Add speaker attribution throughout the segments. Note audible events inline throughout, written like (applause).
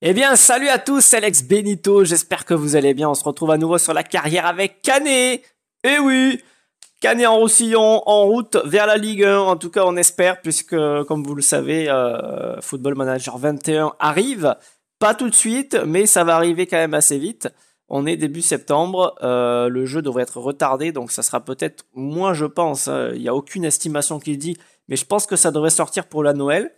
Speaker 1: Eh bien, salut à tous, c'est Alex Benito, j'espère que vous allez bien. On se retrouve à nouveau sur la carrière avec Canet. Eh oui, Canet en Roussillon, en route vers la Ligue 1, en tout cas on espère, puisque comme vous le savez, euh, Football Manager 21 arrive. Pas tout de suite, mais ça va arriver quand même assez vite. On est début septembre, euh, le jeu devrait être retardé, donc ça sera peut-être moins, je pense. Hein. Il n'y a aucune estimation qui dit, mais je pense que ça devrait sortir pour la Noël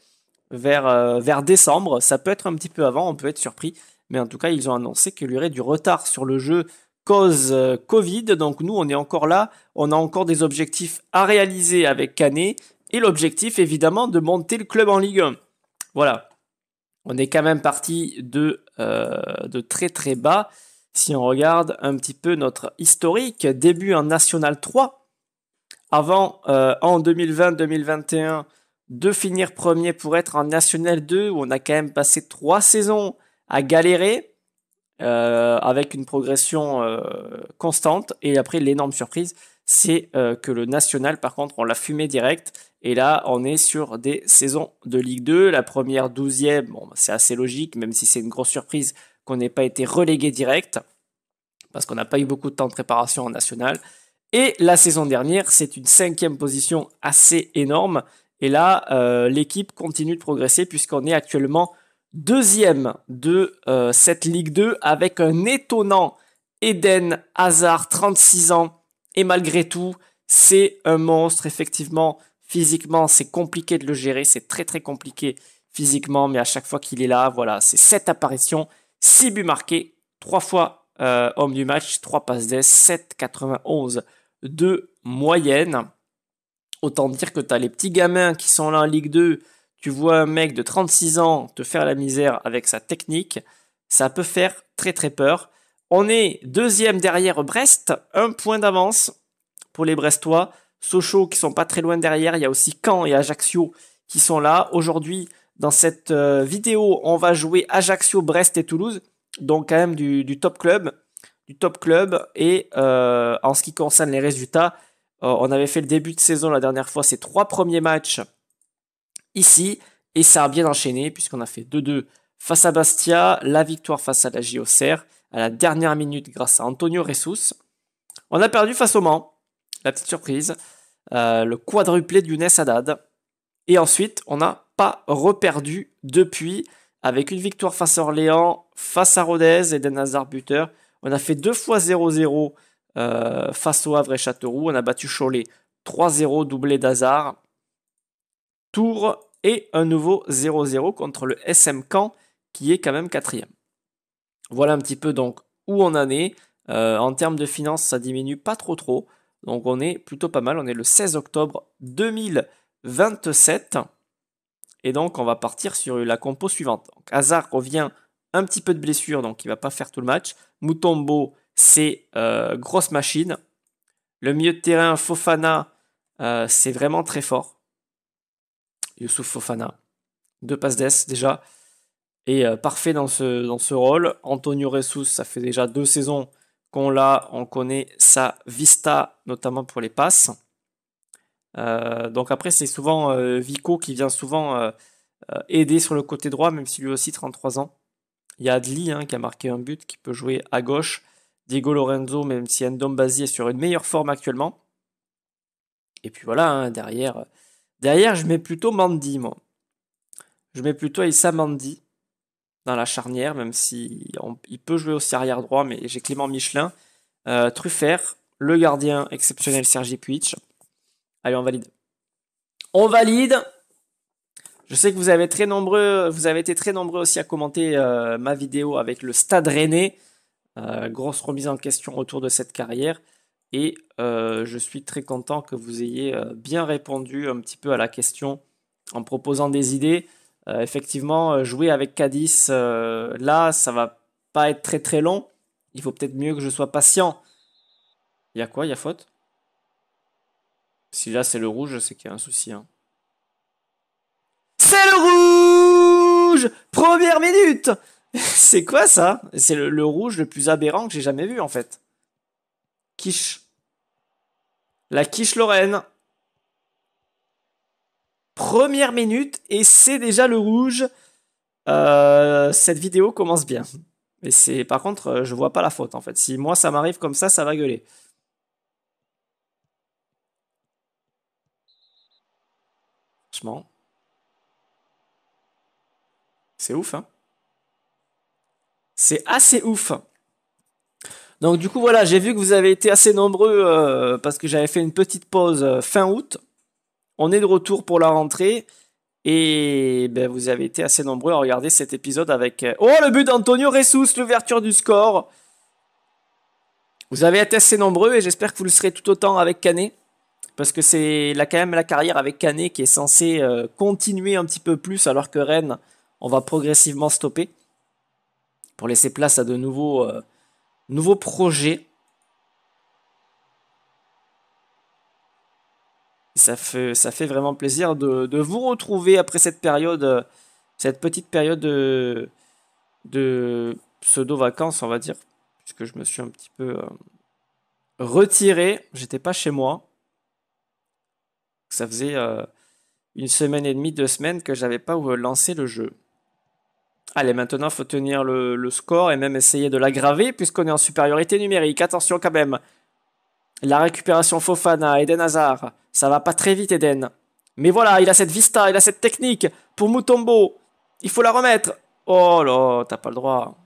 Speaker 1: vers, euh, vers décembre. Ça peut être un petit peu avant, on peut être surpris. Mais en tout cas, ils ont annoncé qu'il y aurait du retard sur le jeu cause euh, Covid. Donc nous, on est encore là. On a encore des objectifs à réaliser avec Canet. Et l'objectif, évidemment, de monter le club en Ligue 1. Voilà. On est quand même parti de, euh, de très très bas. Si on regarde un petit peu notre historique, début en National 3, avant en 2020-2021, de finir premier pour être en National 2 où on a quand même passé trois saisons à galérer euh, avec une progression euh, constante et après l'énorme surprise c'est euh, que le National par contre on l'a fumé direct et là on est sur des saisons de Ligue 2 la première douzième bon bah, c'est assez logique même si c'est une grosse surprise qu'on n'ait pas été relégué direct parce qu'on n'a pas eu beaucoup de temps de préparation en National et la saison dernière, c'est une cinquième position assez énorme et là, euh, l'équipe continue de progresser puisqu'on est actuellement deuxième de euh, cette Ligue 2 avec un étonnant Eden Hazard, 36 ans. Et malgré tout, c'est un monstre, effectivement. Physiquement, c'est compliqué de le gérer, c'est très très compliqué physiquement, mais à chaque fois qu'il est là, voilà, c'est 7 apparitions, 6 buts marqués, 3 fois euh, homme du match, 3 passes d'aise, 7,91 de moyenne. Autant dire que tu as les petits gamins qui sont là en Ligue 2, tu vois un mec de 36 ans te faire la misère avec sa technique, ça peut faire très très peur. On est deuxième derrière Brest, un point d'avance pour les Brestois. Sochaux qui sont pas très loin derrière, il y a aussi Caen et Ajaccio qui sont là. Aujourd'hui, dans cette euh, vidéo, on va jouer Ajaccio, Brest et Toulouse, donc quand même du, top club, du top club. Et euh, en ce qui concerne les résultats, euh, on avait fait le début de saison la dernière fois, ces trois premiers matchs ici, et ça a bien enchaîné puisqu'on a fait 2-2 face à Bastia, la victoire face à la JOCR à la dernière minute grâce à Antonio Ressus. On a perdu face au Mans, la petite surprise, euh, le quadruplé de Younes Haddad. Et ensuite, on n'a pas reperdu depuis avec une victoire face à Orléans, face à Rodez et Hazard buteur. On a fait deux fois 0-0 euh, face au Havre et Châteauroux. On a battu Cholet 3-0, doublé d'Hazard. Tours et un nouveau 0-0 contre le SM Caen qui est quand même quatrième. Voilà un petit peu donc où on en est. Euh, en termes de finances, ça diminue pas trop trop. Donc on est plutôt pas mal. On est le 16 octobre 2027. Et donc on va partir sur la compo suivante. Donc, Hazard revient un petit peu de blessure, donc il va pas faire tout le match. Mutombo c'est euh, grosse machine. Le milieu de terrain Fofana, euh, c'est vraiment très fort. Youssouf Fofana, deux passes d'ess déjà, et euh, parfait dans ce, rôle. Antonio Ressus, ça fait déjà deux saisons qu'on l'a, on connaît sa vista, notamment pour les passes. donc après, c'est souvent Vico qui vient souvent aider sur le côté droit, même si lui aussi 33 ans. Il y a Adli hein, qui a marqué un but, qui peut jouer à gauche. Diego Lorenzo, même si Ndombasi est sur une meilleure forme actuellement. Et puis voilà, hein, derrière, derrière, je mets plutôt Mandy, moi. Je mets plutôt Issa Mandy dans la charnière, même si il peut jouer aussi arrière droit, mais j'ai Clément Michelin. Truffer, euh, Truffert, le gardien exceptionnel Sergi Puitch. Allez, on valide. On valide. Je sais que vous avez très nombreux, vous avez été très nombreux aussi à commenter euh, ma vidéo avec le Stade Rennais. Euh, grosse remise en question autour de cette carrière. Et euh, je suis très content que vous ayez euh, bien répondu un petit peu à la question en proposant des idées. effectivement, jouer avec Cadiz, là, ça va pas être très très long. Il faut peut-être mieux que je sois patient. Il y a quoi Il y a faute Si là c'est le rouge, c'est qu'il y a un souci. Hein. C'est le rouge Première minute (laughs) c'est quoi ça C'est le, rouge le plus aberrant que j'ai jamais vu en fait. Quiche. La quiche Lorraine. Première minute et c'est déjà le rouge. Euh, cette vidéo commence bien. Mais c'est par contre, euh, je vois pas la faute en fait. Si moi ça m'arrive comme ça, ça va gueuler. Franchement. C'est ouf, hein c'est assez ouf. Donc du coup voilà, j'ai vu que vous avez été assez nombreux euh, parce que j'avais fait une petite pause euh, fin août. On est de retour pour la rentrée et ben, vous avez été assez nombreux à regarder cet épisode avec... Euh, oh le but d'Antonio Ressus, l'ouverture du score. Vous avez été assez nombreux et j'espère que vous le serez tout autant avec Canet. Parce que c'est quand même la carrière avec Canet qui est censée continuer un petit peu plus alors que Rennes, on va progressivement stopper pour laisser place à de nouveaux, euh, nouveaux projets. Ça fait, ça fait vraiment plaisir de, vous retrouver après cette période, euh, cette petite période de, pseudo-vacances, on va dire, puisque je me suis un petit peu euh, retiré. J'étais pas chez moi. Ça faisait une semaine et demie, deux semaines que j'avais pas lancé le jeu. Allez, maintenant, faut tenir le, score et même essayer de l'aggraver puisqu'on est en supériorité numérique. Attention quand même. La récupération Fofana, Eden Hazard. Ça va pas très vite, Eden. Mais voilà, il a cette vista, il a cette technique. Pour Mutombo, il faut la remettre. Oh là, t'as pas le droit.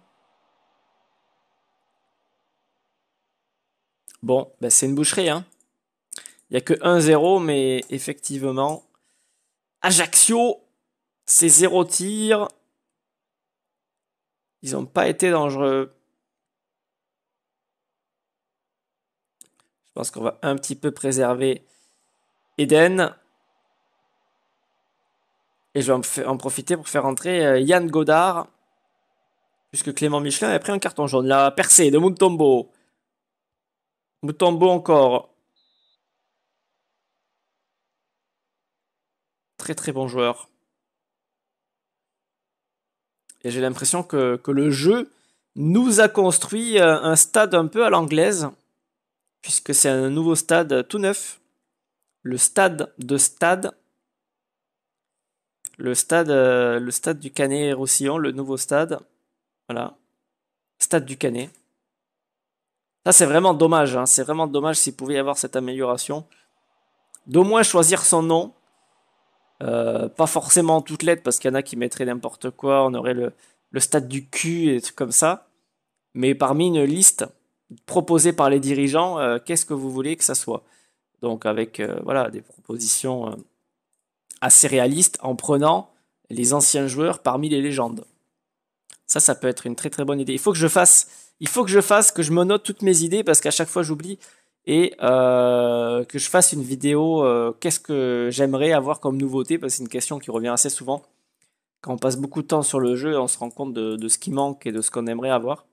Speaker 1: Bon, ben c'est une boucherie. Hein. Il n'y a que 1-0, mais effectivement, Ajaccio, c'est 0 tir. Ils n'ont pas été dangereux. Je pense qu'on va un petit peu préserver Eden. Et je vais en profiter pour faire entrer euh, Yann Godard. Puisque Clément Michelin avait pris un carton jaune. La percée de Moutombo. Moutombo encore. Très très bon joueur. Et j'ai l'impression que, le jeu nous a construit euh, un stade un peu à l'anglaise, puisque c'est un nouveau stade tout neuf. Le stade de stade. Le stade, euh, le stade du Canet Roussillon, le nouveau stade. Voilà. Stade du Canet. Ça, c'est vraiment dommage. Hein. C'est vraiment dommage s'il pouvait y avoir cette amélioration. D'au moins choisir son nom euh, pas forcément toutes lettres, parce qu'il y en a qui mettraient n'importe quoi, on aurait le, le stade du cul et des comme ça. Mais parmi une liste proposée par les dirigeants, euh, qu'est-ce que vous voulez que ça soit Donc avec euh, voilà, des propositions assez réalistes en prenant les anciens joueurs parmi les légendes. Ça, ça peut être une très très bonne idée. Il faut que je fasse, il faut que je fasse, que je me note toutes mes idées, parce qu'à chaque fois j'oublie et euh, que je fasse une vidéo euh, qu'est-ce que j'aimerais avoir comme nouveauté parce que c'est une question qui revient assez souvent. Quand on passe beaucoup de temps sur le jeu, on se rend compte de, ce qui manque et de ce qu'on aimerait avoir.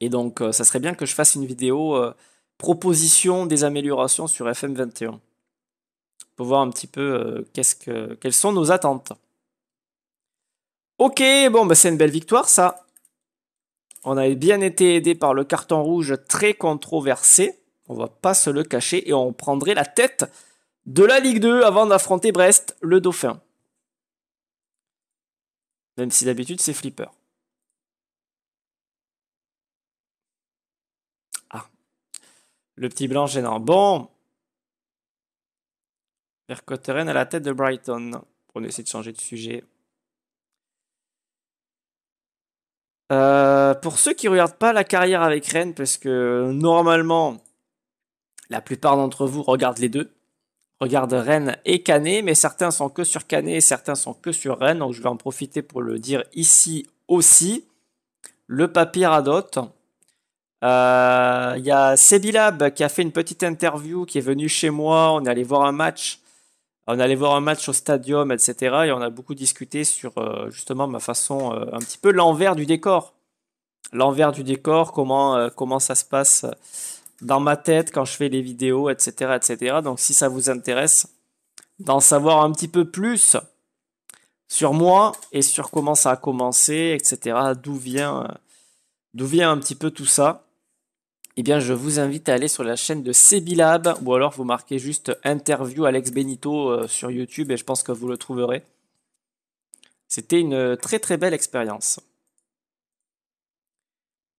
Speaker 1: Et donc, euh, ça serait bien que je fasse une vidéo proposition des améliorations sur FM21 pour voir un petit peu quest -ce que, quelles sont nos attentes. Ok, bon, bah, c'est une belle victoire ça. On avait bien été aidé par le carton rouge très controversé, on va pas se le cacher, et on prendrait la tête de la Ligue 2 avant d'affronter Brest, le Dauphin. Même si d'habitude c'est flipper. Ah. Le petit blanc gênant. Bon. Vercotteren à la tête de Brighton. On essaie de changer de sujet. Euh, pour ceux qui regardent pas la carrière avec Rennes, parce que normalement, la plupart d'entre vous regardent les deux, regardent Rennes et Canet, mais certains sont que sur Canet et certains sont que sur Rennes, donc je vais en profiter pour le dire ici aussi. Le papier radote. Euh, il y a Sebilab qui a fait une petite interview, qui est venu chez moi, on est allé voir un match ah, on allait voir un match au stadium, etc. Et on a beaucoup discuté sur euh, justement ma façon, euh, un petit peu l'envers du décor. L'envers du décor, comment, euh, comment ça se passe dans ma tête quand je fais les vidéos, etc. etc. Donc si ça vous intéresse, d'en savoir un petit peu plus sur moi et sur comment ça a commencé, etc. D'où vient, d'où vient un petit peu tout ça eh bien, je vous invite à aller sur la chaîne de Sebilab ou alors vous marquez juste interview Alex Benito euh, sur YouTube et je pense que vous le trouverez. C'était une très très belle expérience.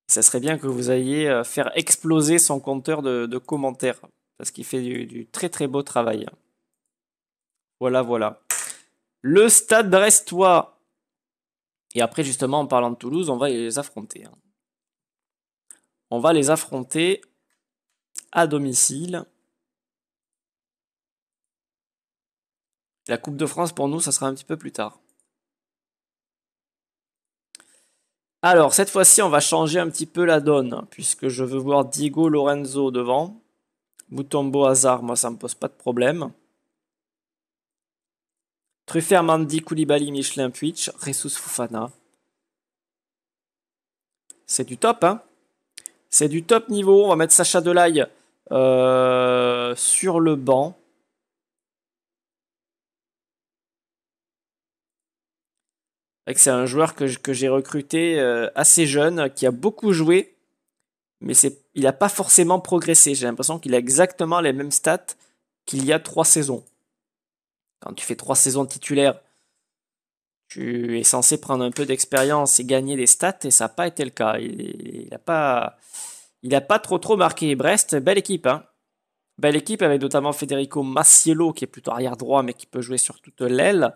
Speaker 1: Ça serait bien que vous ayez euh, faire exploser son compteur de, commentaires parce qu'il fait du, très très beau travail. Voilà, voilà. Le stade brestois. Et après, justement, en parlant de Toulouse, on va les affronter. Hein on va les affronter à domicile. La Coupe de France pour nous, ça sera un petit peu plus tard. Alors, cette fois-ci, on va changer un petit peu la donne, puisque je veux voir Diego Lorenzo devant. Boutombo Hazard, moi, ça ne me pose pas de problème. Truffer Mandy, Koulibaly, Michelin, Puitch, Ressus Fufana. C'est du top, hein c'est du top niveau. On va mettre Sacha Delaye euh, sur le banc. C'est un joueur que, j'ai recruté euh, assez jeune, qui a beaucoup joué, mais il n'a pas forcément progressé. J'ai l'impression qu'il a exactement les mêmes stats qu'il y a trois saisons. Quand tu fais trois saisons titulaires tu es censé prendre un peu d'expérience et gagner des stats, et ça n'a pas été le cas. Il n'a pas, il a pas trop trop marqué. Brest, belle équipe. Hein belle équipe avec notamment Federico Massiello, qui est plutôt arrière droit, mais qui peut jouer sur toute l'aile.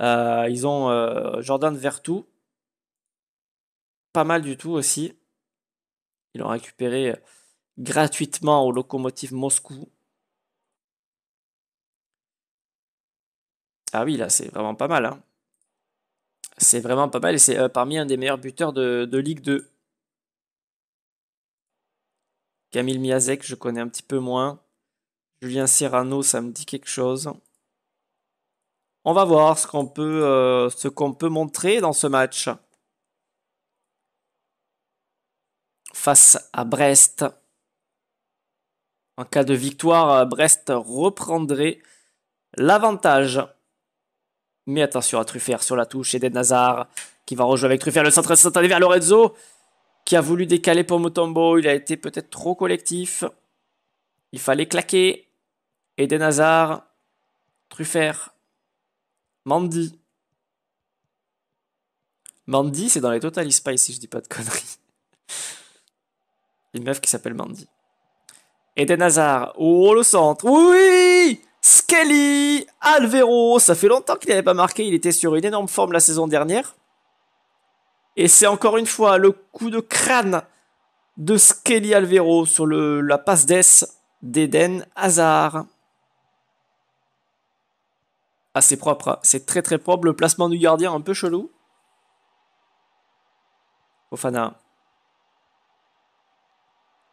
Speaker 1: Euh, ils ont euh, Jordan Vertu, pas mal du tout aussi. Ils l'ont récupéré euh, gratuitement au locomotive Moscou. Ah oui, là, c'est vraiment pas mal. Hein. C'est vraiment pas mal et c'est euh, parmi un des meilleurs buteurs de, Ligue 2. Camille Miazek, je connais un petit peu moins. Julien Serrano, ça me dit quelque chose. On va voir ce qu'on peut, euh, ce qu'on peut montrer dans ce match. Face à Brest. En cas de victoire, euh, Brest reprendrait l'avantage. Mais attention à Truffert sur la touche. Eden Hazard qui va rejouer avec Truffert. Le centre allé vers Lorenzo qui a voulu décaler pour Motombo. Il a été peut-être trop collectif. Il fallait claquer. Eden Hazard, Truffert, Mandy. Mandy, c'est dans les Total Spice si je dis pas de conneries. (laughs) Une meuf qui s'appelle Mandy. Eden Hazard. Oh, le centre. Oui Skelly Alvero, ça fait longtemps qu'il n'avait pas marqué, il était sur une énorme forme la saison dernière. Et c'est encore une fois le coup de crâne de Skelly Alvero sur la passe d'Es d'Eden Hazard. Assez ah, propre, c'est très très propre. Le placement du gardien un peu chelou. Ofana.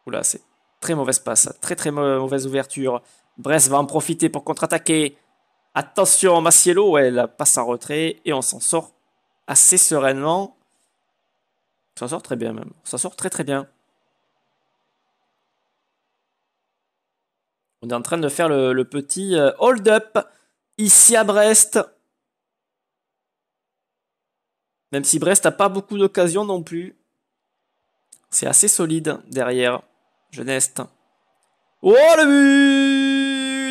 Speaker 1: Oula, c'est très mauvaise passe, très très mauvaise ouverture. Brest va en profiter pour contre-attaquer. Attention, Massiello, elle passe en retrait et on s'en sort assez sereinement. On s'en sort très bien même. On s'en sort très très bien. On est en train de faire le, petit euh, hold-up ici à Brest. Même si Brest n'a pas beaucoup d'occasion non plus. C'est assez solide derrière. Geneste. Oh le but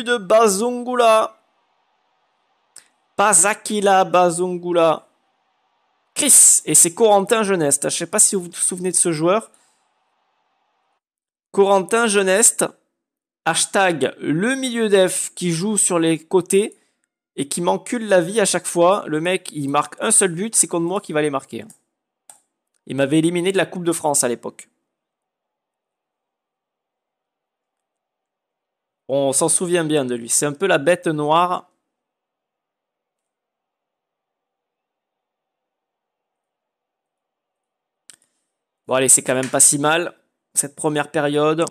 Speaker 1: de Bazungula. Pas Akila Bazungula. Chris, et c'est Corentin Geneste. Je ne sais pas si vous vous souvenez de ce joueur. Corentin Geneste, hashtag le milieu def qui joue sur les côtés et qui m'encule la vie à chaque fois. Le mec, il marque un seul but, c'est contre moi qui va les marquer. Il m'avait éliminé de la Coupe de France à l'époque. On s'en souvient bien de lui. C'est un peu la bête noire. Bon allez, c'est quand même pas si mal, cette première période.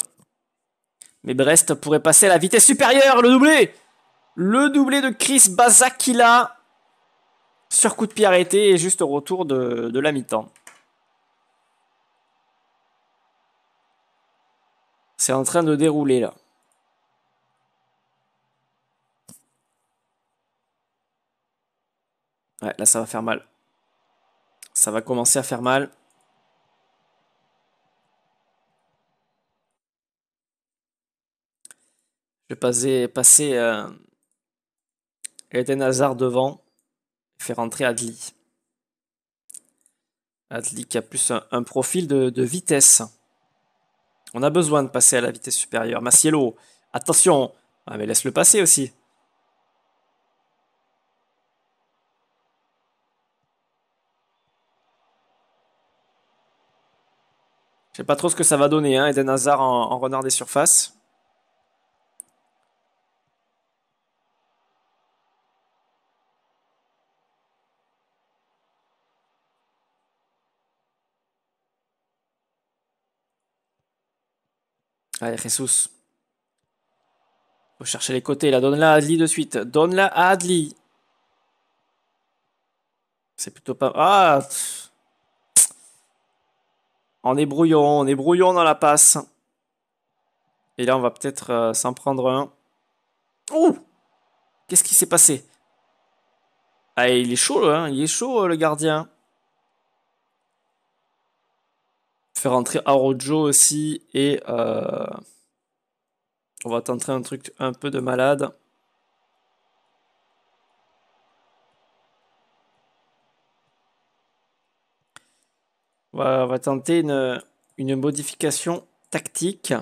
Speaker 1: Mais Brest pourrait passer à la vitesse supérieure, le doublé Le doublé de Chris Bazakila sur coup de pied arrêté et juste au retour de, de la mi-temps. C'est en train de dérouler là. là ça va faire mal. Ça va commencer à faire mal. Je vais passer, euh, Eden Hazard devant faire rentrer Adli. Adli qui a plus un, profil de, vitesse. On a besoin de passer à la vitesse supérieure. Maciello, attention. Ah, mais laisse-le passer aussi. Je sais pas trop ce que ça va donner, hein, Eden Hazard en, en renard des surfaces. Allez, Jesus. Faut chercher les côtés, là. Donne-la à Adli de suite. Donne-la à Adli. C'est plutôt pas... Ah on est brouillon, on est brouillon dans la passe. Et là, on va peut-être euh, s'en prendre un. Ouh! Qu'est-ce qui s'est passé Ah, il est chaud, hein il est chaud, euh, le gardien. Faire entrer Arojo aussi et... Euh, on va tenter un truc un peu de malade. On va, tenter une, modification tactique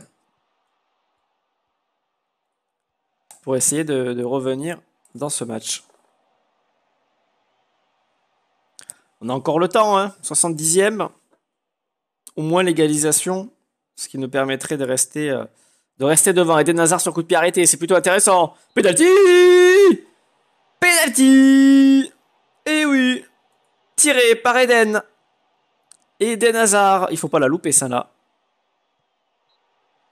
Speaker 1: pour essayer de, revenir dans ce match. On a encore le temps, 70e. Hein. Au moins l'égalisation, ce qui nous permettrait de rester, euh, de rester devant. Et Nazar sur coup de pied arrêté, c'est plutôt intéressant. Penalty Penalty Eh oui Tiré par Eden des Hazard, il faut pas la louper ça là.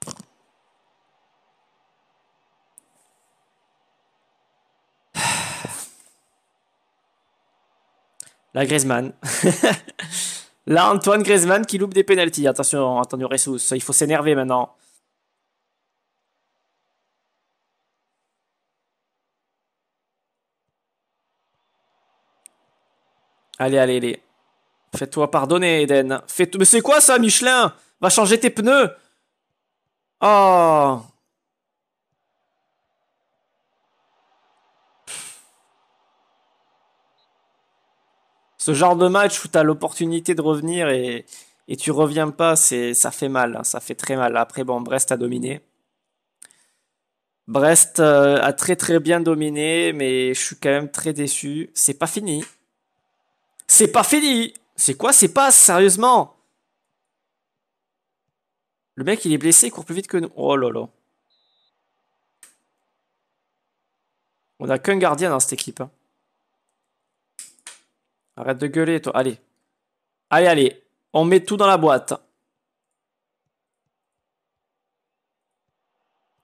Speaker 1: (sighs) La Griezmann. là, (laughs) Antoine Griezmann qui loupe des pénalties. Attention, Antonio ressources, il faut s'énerver maintenant. Allez, allez, allez. Fais-toi pardonner, Eden. Mais c'est quoi ça, Michelin Va changer tes pneus Oh Ce genre de match où tu as l'opportunité de revenir et, et tu reviens pas, c'est ça fait mal, hein. ça fait très mal. Après, bon, Brest a dominé. Brest euh, a très très bien dominé, mais je suis quand même très déçu. C'est pas fini. C'est pas fini c'est quoi ces passes, sérieusement Le mec, il est blessé, il court plus vite que nous. Oh là On a qu'un gardien dans cette équipe. Hein. Arrête de gueuler, toi. Allez. Allez, allez. On met tout dans la boîte.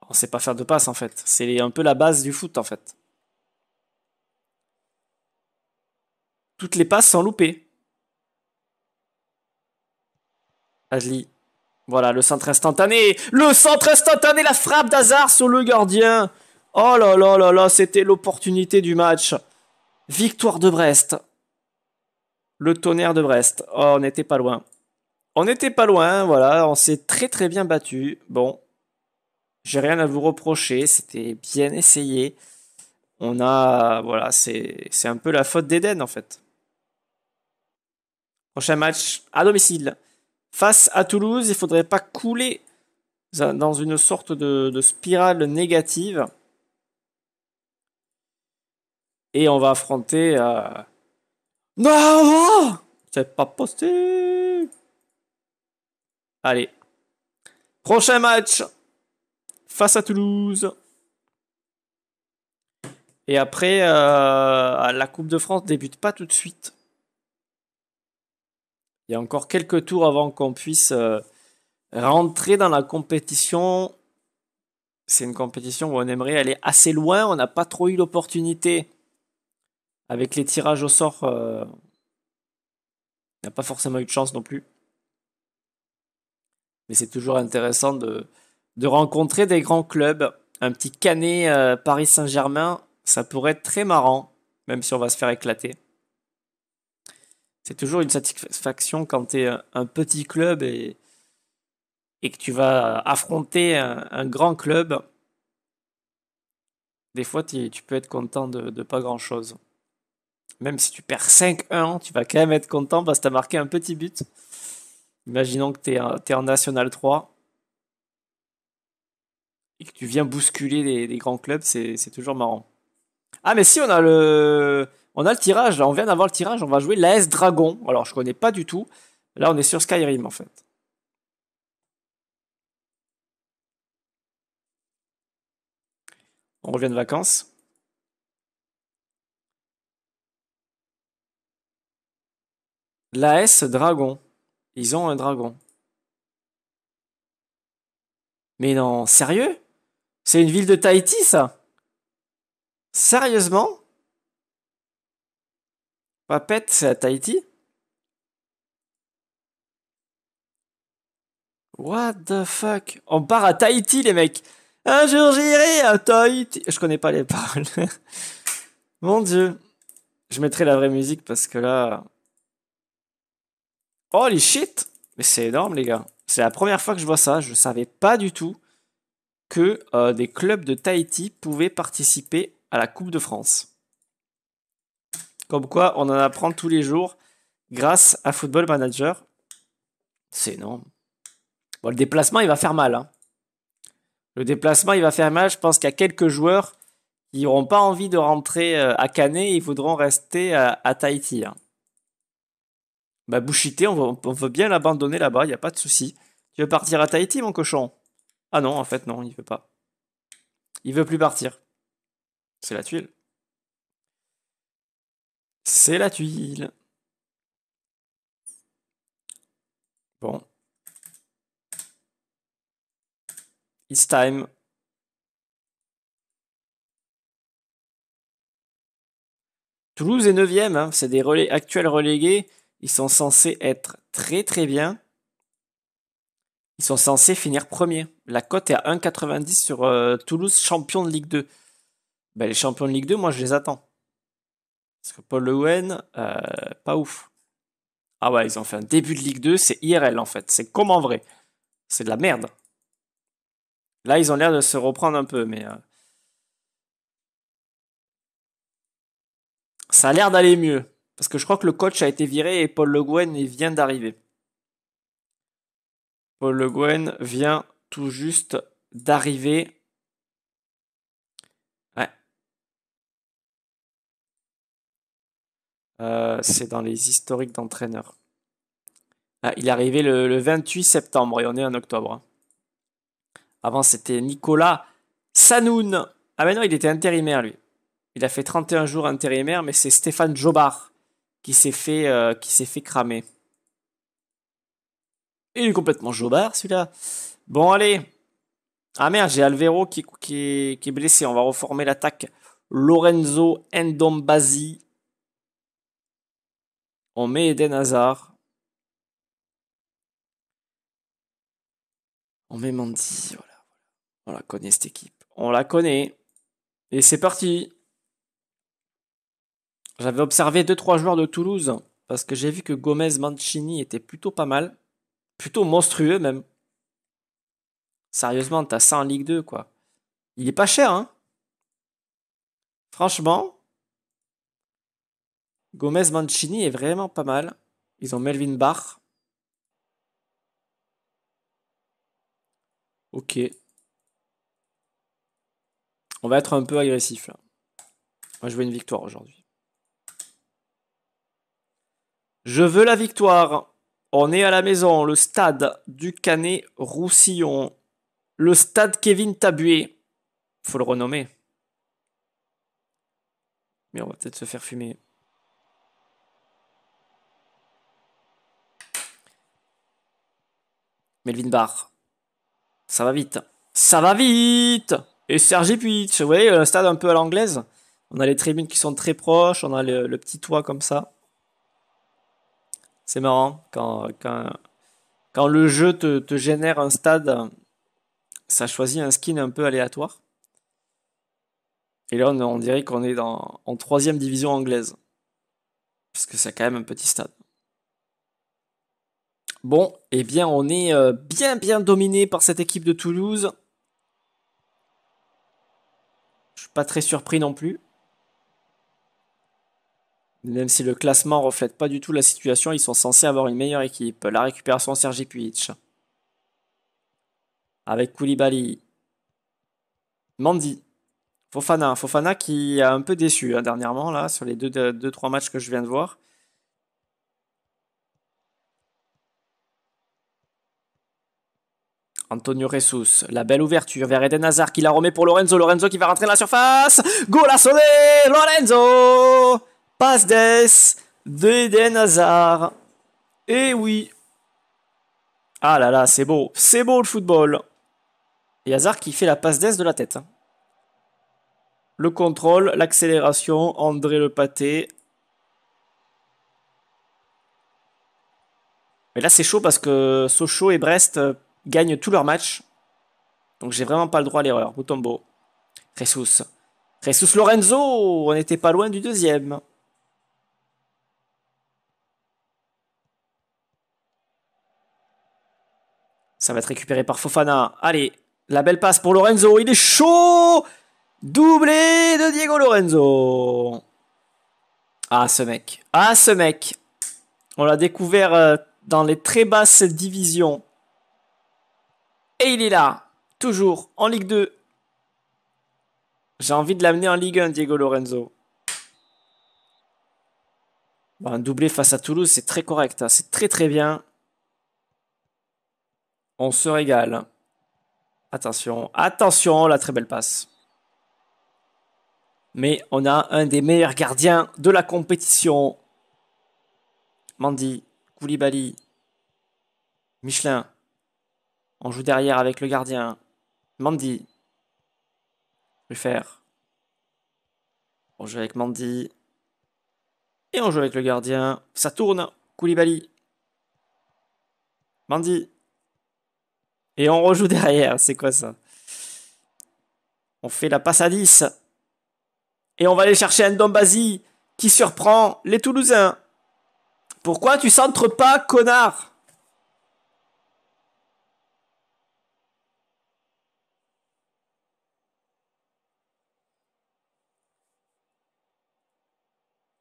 Speaker 1: On sait pas faire de passe, en fait. C'est un peu la base du foot, en fait. Toutes les passes sont loupées. Adli. Voilà, le centre instantané. Le centre instantané, la frappe d'Hazard sur le gardien. Oh là là là là, c'était l'opportunité du match. Victoire de Brest. Le tonnerre de Brest. Oh, on n'était pas loin. On n'était pas loin, voilà, on s'est très très bien battu. Bon, j'ai rien à vous reprocher, c'était bien essayé. On a, voilà, c'est un peu la faute d'Eden en fait. Prochain match à domicile. Face à Toulouse, il ne faudrait pas couler dans une sorte de, spirale négative. Et on va affronter. Non euh, C'est pas possible Allez. Prochain match Face à Toulouse. Et après, euh, la Coupe de France débute pas tout de suite. Il y a encore quelques tours avant qu'on puisse euh, rentrer dans la compétition. C'est une compétition où on aimerait aller assez loin. On n'a pas trop eu l'opportunité avec les tirages au sort. Euh, on n'a pas forcément eu de chance non plus. Mais c'est toujours intéressant de, rencontrer des grands clubs. Un petit canet euh, Paris Saint-Germain, ça pourrait être très marrant, même si on va se faire éclater c'est toujours une satisfaction quand tu es un petit club et, que tu vas affronter un, grand club. Des fois, tu peux être content de, pas grand-chose. Même si tu perds 5-1, tu vas quand même être content parce que tu as marqué un petit but. Imaginons que tu es, en National 3 et que tu viens bousculer des grands clubs, c'est toujours marrant. Ah, mais si, on a le, on a le tirage, on vient d'avoir le tirage, on va jouer l'AS Dragon. Alors, je connais pas du tout. Là, on est sur Skyrim, en fait. On revient de vacances. S Dragon. Ils ont un dragon. Mais non, sérieux C'est une ville de Tahiti, ça Sérieusement Papette, c'est à Tahiti What the fuck On part à Tahiti, les mecs Un jour j'irai à Tahiti Je connais pas les paroles. (laughs) Mon dieu. Je mettrai la vraie musique parce que là... Holy shit Mais c'est énorme, les gars. C'est la première fois que je vois ça. Je savais pas du tout que euh, des clubs de Tahiti pouvaient participer à la Coupe de France. Comme quoi, on en apprend tous les jours grâce à Football Manager. C'est non. Bon, le déplacement, il va faire mal. Hein. Le déplacement, il va faire mal. Je pense qu'il y a quelques joueurs qui n'auront pas envie de rentrer euh, à Canet ils voudront rester à, Tahiti. Hein. Bah, Bouchité, on, veut bien l'abandonner là-bas, il n'y a pas de souci. Tu veux partir à Tahiti, mon cochon Ah non, en fait, non, il ne veut pas. Il veut plus partir. C'est la tuile. C'est la tuile. Bon. It's time. Toulouse est 9 hein. c'est des relais, actuels relégués. Ils sont censés être très très bien. Ils sont censés finir premier. La cote est à 1,90 sur euh, Toulouse, champion de Ligue 2. Ben, les champions de Ligue 2, moi je les attends. Parce que Paul Le euh, pas ouf. Ah ouais, ils ont fait un début de Ligue 2, c'est IRL en fait, c'est comment vrai. C'est de la merde. Là, ils ont l'air de se reprendre un peu, mais... Euh, ça a l'air d'aller mieux. Parce que je crois que le coach a été viré et Paul Le Guen vient d'arriver. Paul Le Guen vient tout juste d'arriver Euh, c'est dans les historiques d'entraîneurs. Ah, il est arrivé le, 28 septembre et on est en octobre. Hein. Avant, c'était Nicolas Sanoun. Ah, mais non, il était intérimaire, lui. Il a fait 31 jours intérimaire, mais c'est Stéphane Jobard qui s'est fait, euh, fait cramer. Il est complètement Jobard, celui-là. Bon, allez. Ah merde, j'ai Alvero qui, qui est blessé. On va reformer l'attaque. Lorenzo Ndombasi on met Eden Hazard. On met Mandy. Voilà. On la connaît cette équipe. On la connaît. Et c'est parti. J'avais observé 2-3 joueurs de Toulouse parce que j'ai vu que Gomez Mancini était plutôt pas mal. Plutôt monstrueux même. Sérieusement, t'as ça en Ligue 2, quoi. Il est pas cher, hein Franchement, Gomez Mancini est vraiment pas mal. Ils ont Melvin Bach. Ok. On va être un peu agressif là. Moi je veux une victoire aujourd'hui. Je veux la victoire. On est à la maison, le stade du Canet Roussillon. Le stade Kevin Tabué. Faut le renommer. Mais on va peut-être se faire fumer. Melvin Barr. Ça va vite. Ça va vite Et Sergi Puits. vous voyez, un euh, stade un peu à l'anglaise. On a les tribunes qui sont très proches, on a le, petit toit comme ça. C'est marrant, quand, quand, le jeu te, génère un stade, ça choisit un skin un peu aléatoire. Et là, on, dirait qu'on est dans, en troisième division anglaise. Parce que c'est quand même un petit stade. Bon, eh bien, on est euh, bien, bien dominé par cette équipe de Toulouse. Je suis pas très surpris non plus. Même si le classement reflète pas du tout la situation, ils sont censés avoir une meilleure équipe. La récupération Sergi Puic. Avec Koulibaly. Mandy. Fofana. Fofana qui a un peu déçu hein, dernièrement, là, sur les 2-3 deux, matchs que je viens de voir. Antonio Ressus, la belle ouverture vers Eden Hazard qui la remet pour Lorenzo. Lorenzo qui va rentrer dans la surface. la soleil Lorenzo Passe d'Es d'Eden Hazard. Et oui Ah là là, c'est beau. C'est beau le football. Et Hazard qui fait la passe d'Es de la tête. Hein. Le contrôle, l'accélération, André le pâté. Mais là, c'est chaud parce que Sochaux et Brest euh, gagnent tous leurs matchs. Donc j'ai vraiment pas le droit à l'erreur. Boutombo. Ressus. Ressus Lorenzo On n'était pas loin du deuxième. Ça va être récupéré par Fofana. Allez, la belle passe pour Lorenzo. Il est chaud Doublé de Diego Lorenzo. Ah, ce mec. Ah, ce mec. On l'a découvert euh, dans les très basses divisions. Et il est là, toujours en Ligue 2. J'ai envie de l'amener en Ligue 1, Diego Lorenzo. Bah, un doublé face à Toulouse, c'est très correct. Hein. C'est très très bien. On se régale. Attention, attention, la très belle passe. Mais on a un des meilleurs gardiens de la compétition. Mandy, Koulibaly, Michelin. On joue derrière avec le gardien. Mandy. faire On joue avec Mandy. Et on joue avec le gardien. Ça tourne. Koulibaly. Mandy. Et on rejoue (laughs) derrière. C'est quoi ça On fait la passe à 10. Et on va aller chercher Ndombazi qui surprend les Toulousains. Pourquoi tu centres pas, connard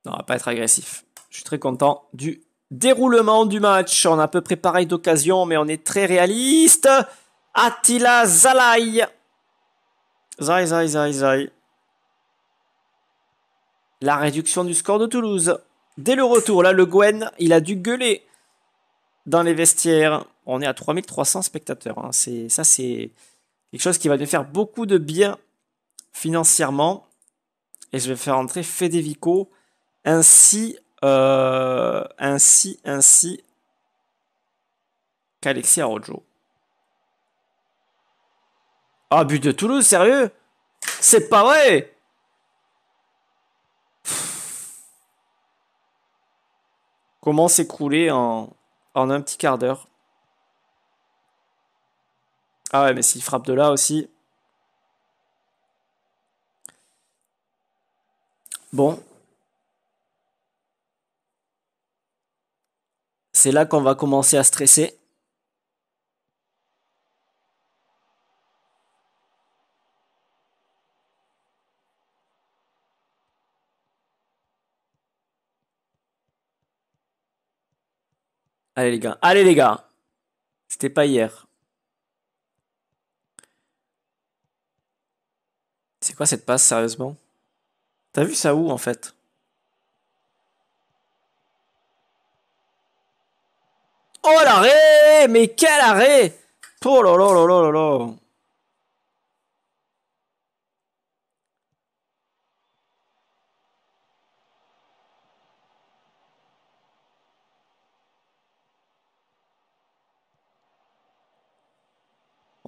Speaker 1: on va pas être agressif. Je suis très content du déroulement du match. On a à peu près pareil d'occasion, mais on est très réaliste. Attila Zalai. Zai, Zai, Zai, La réduction du score de Toulouse. Dès le retour, là, le Gwen, il a dû gueuler dans les vestiaires. On est à 3300 spectateurs. Hein. C'est, ça, c'est quelque chose qui va nous faire beaucoup de bien financièrement. Et je vais faire entrer Fedevico euh, ainsi, ainsi, ainsi qu'Alexis Rojo. Ah, oh, but de Toulouse, sérieux C'est pas vrai Comment s'écrouler en, en un petit quart d'heure Ah ouais, mais s'il frappe de là aussi... Bon, c'est là qu'on va commencer à stresser. Allez les gars, allez les gars. C'était pas hier. C'est quoi cette passe sérieusement T'as vu ça où en fait Oh l'arrêt Mais quel arrêt Oh là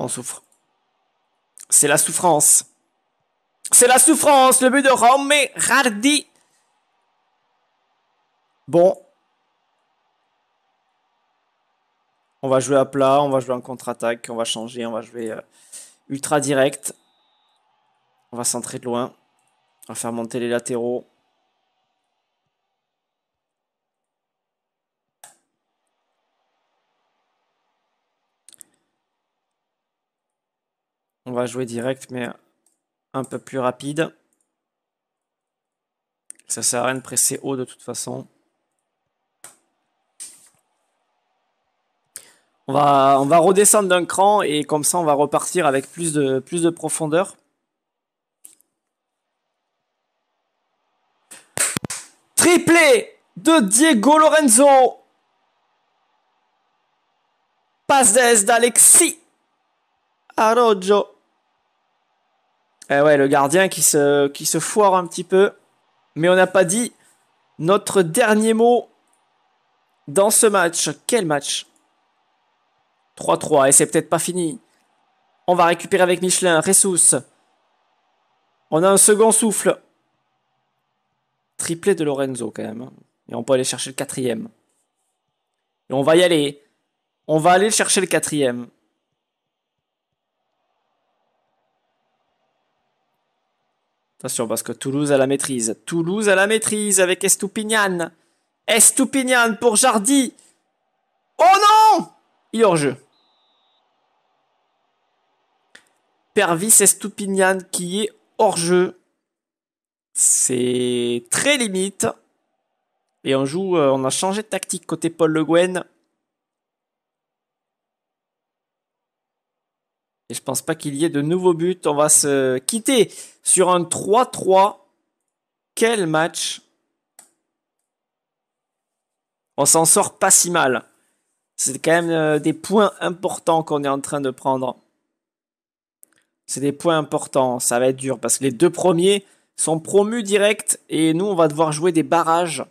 Speaker 1: On souffre. C'est la souffrance. C'est la souffrance, le but de Rome Rardi. Bon, On va jouer à plat, on va jouer en contre-attaque, on va changer, on va jouer euh, ultra direct. On va centrer de loin. On va faire monter les latéraux. On va jouer direct, mais un peu plus rapide. Ça sert à rien de presser haut de toute façon. On va, redescendre d'un cran et comme ça, on va repartir avec plus de, plus de profondeur. Triplé de Diego Lorenzo. Passe d'Alexis Arojo. Eh ouais, le gardien qui qui se foire un petit peu. Mais on n'a pas dit notre dernier mot dans ce match. Quel match 3-3 et c'est peut-être pas fini. On va récupérer avec Michelin, Ressous. On a un second souffle. Triplé de Lorenzo quand même. Hein. Et on peut aller chercher le quatrième. Et on va y aller. On va aller chercher le quatrième. Attention parce que Toulouse a la maîtrise. Toulouse a la maîtrise avec Estupignan. Estupignan pour Jardy. Oh non Il est hors jeu. Pervis Estupignan qui est hors jeu. C'est très limite. Et on joue, euh, on a changé de tactique côté Paul Le Guen. Et je pense pas qu'il y ait de nouveaux buts. On va se quitter sur un 3-3. Quel match On s'en sort pas si mal. C'est quand même euh, des points importants qu'on est en train de prendre c'est des points importants. Ça va être dur parce que les deux premiers sont promus direct et nous, on va devoir jouer des barrages.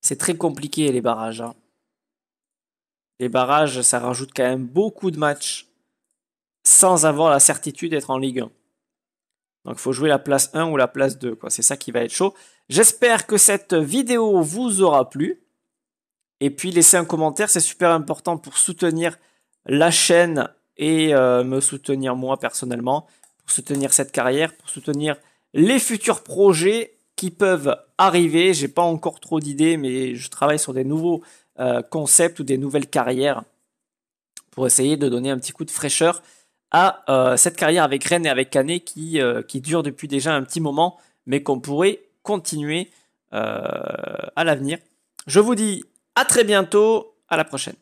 Speaker 1: C'est très compliqué les barrages. Hein. Les barrages, ça rajoute quand même beaucoup de matchs sans avoir la certitude d'être en Ligue 1. Donc il faut jouer la place 1 ou la place 2. C'est ça qui va être chaud. J'espère que cette vidéo vous aura plu. Et puis laissez un commentaire, c'est super important pour soutenir la chaîne et euh, me soutenir moi personnellement, pour soutenir cette carrière, pour soutenir les futurs projets qui peuvent arriver. J'ai pas encore trop d'idées, mais je travaille sur des nouveaux euh, concepts ou des nouvelles carrières pour essayer de donner un petit coup de fraîcheur à euh, cette carrière avec Rennes et avec Canet qui, qui dure depuis déjà un petit moment, mais qu'on pourrait continuer à l'avenir. Je vous dis à très bientôt, à la prochaine.